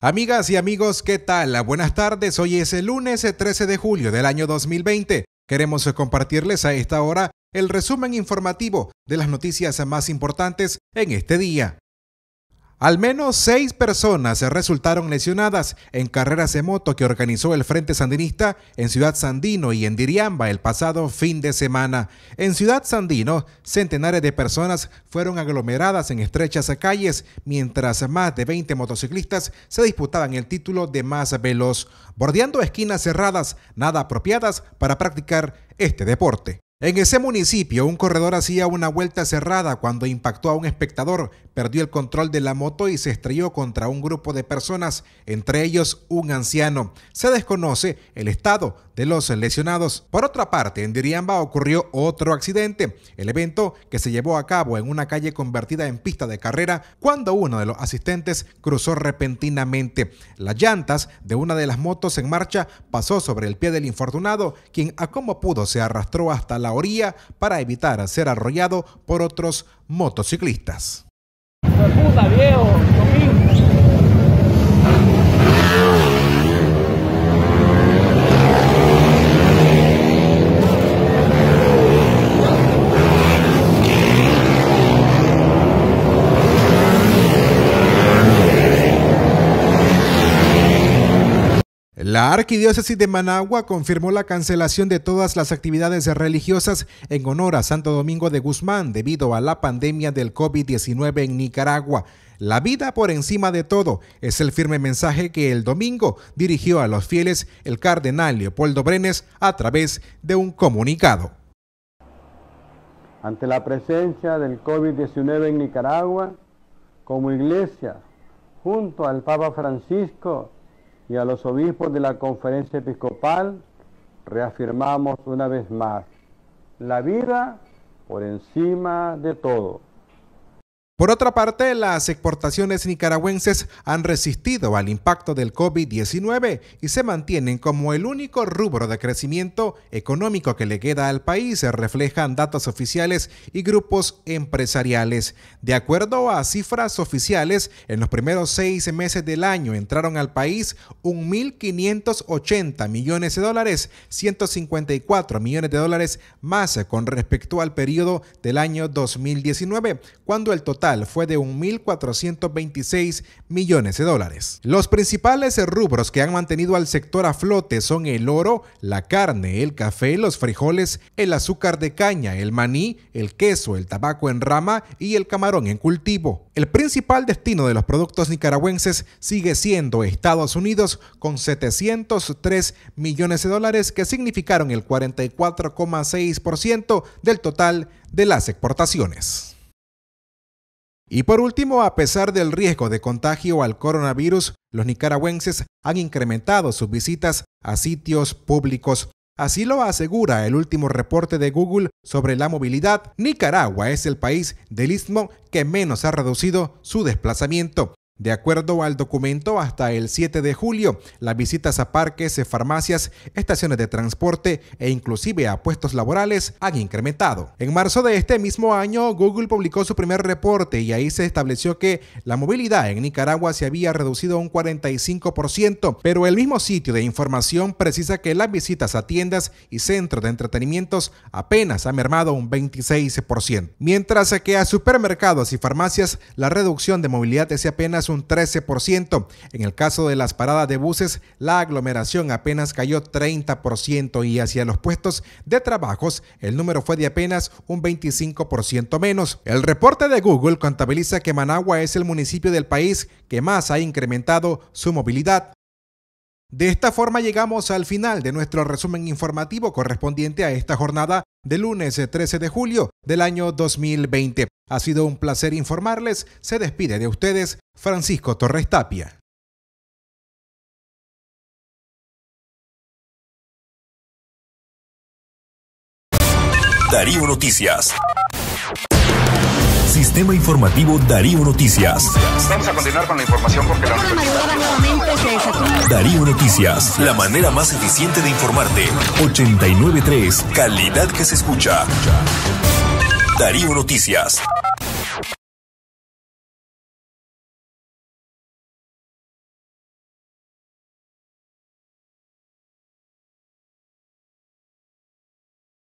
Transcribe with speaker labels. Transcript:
Speaker 1: Amigas y amigos, ¿qué tal? Buenas tardes, hoy es el lunes 13 eh, de julio del año 2020. Queremos eh, compartirles a esta hora el resumen informativo de las noticias eh, más importantes en este día. Al menos seis personas resultaron lesionadas en carreras de moto que organizó el Frente Sandinista en Ciudad Sandino y en Diriamba el pasado fin de semana. En Ciudad Sandino, centenares de personas fueron aglomeradas en estrechas calles, mientras más de 20 motociclistas se disputaban el título de más veloz, bordeando esquinas cerradas nada apropiadas para practicar este deporte. En ese municipio, un corredor hacía una vuelta cerrada cuando impactó a un espectador, perdió el control de la moto y se estrelló contra un grupo de personas, entre ellos un anciano. Se desconoce el estado de los lesionados. Por otra parte, en Diriamba ocurrió otro accidente, el evento que se llevó a cabo en una calle convertida en pista de carrera cuando uno de los asistentes cruzó repentinamente. Las llantas de una de las motos en marcha pasó sobre el pie del infortunado, quien a como pudo se arrastró hasta la orilla para evitar ser arrollado por otros motociclistas. La Arquidiócesis de Managua confirmó la cancelación de todas las actividades religiosas en honor a Santo Domingo de Guzmán debido a la pandemia del COVID-19 en Nicaragua. La vida por encima de todo es el firme mensaje que el domingo dirigió a los fieles el cardenal Leopoldo Brenes a través de un comunicado. Ante la presencia del COVID-19 en Nicaragua, como iglesia, junto al Papa Francisco, y a los obispos de la conferencia episcopal, reafirmamos una vez más, la vida por encima de todo. Por otra parte, las exportaciones nicaragüenses han resistido al impacto del COVID-19 y se mantienen como el único rubro de crecimiento económico que le queda al país, reflejan datos oficiales y grupos empresariales. De acuerdo a cifras oficiales, en los primeros seis meses del año entraron al país 1.580 millones de dólares, 154 millones de dólares más con respecto al periodo del año 2019, cuando el total fue de 1.426 millones de dólares. Los principales rubros que han mantenido al sector a flote son el oro, la carne, el café, los frijoles, el azúcar de caña, el maní, el queso, el tabaco en rama y el camarón en cultivo. El principal destino de los productos nicaragüenses sigue siendo Estados Unidos con 703 millones de dólares que significaron el 44,6% del total de las exportaciones. Y por último, a pesar del riesgo de contagio al coronavirus, los nicaragüenses han incrementado sus visitas a sitios públicos. Así lo asegura el último reporte de Google sobre la movilidad. Nicaragua es el país del istmo que menos ha reducido su desplazamiento. De acuerdo al documento, hasta el 7 de julio, las visitas a parques, farmacias, estaciones de transporte e inclusive a puestos laborales han incrementado. En marzo de este mismo año, Google publicó su primer reporte y ahí se estableció que la movilidad en Nicaragua se había reducido un 45%, pero el mismo sitio de información precisa que las visitas a tiendas y centros de entretenimientos apenas han mermado un 26%, mientras que a supermercados y farmacias la reducción de movilidad es apenas un 13%. En el caso de las paradas de buses, la aglomeración apenas cayó 30% y hacia los puestos de trabajos el número fue de apenas un 25% menos. El reporte de Google contabiliza que Managua es el municipio del país que más ha incrementado su movilidad. De esta forma llegamos al final de nuestro resumen informativo correspondiente a esta jornada de lunes 13 eh, de julio del año 2020. Ha sido un placer informarles. Se despide de ustedes Francisco Torres Tapia. Darío Noticias. Sistema Informativo Darío Noticias. Vamos a continuar con la información porque la Darío Noticias, la manera más eficiente de informarte. 893, calidad que se escucha. Darío Noticias.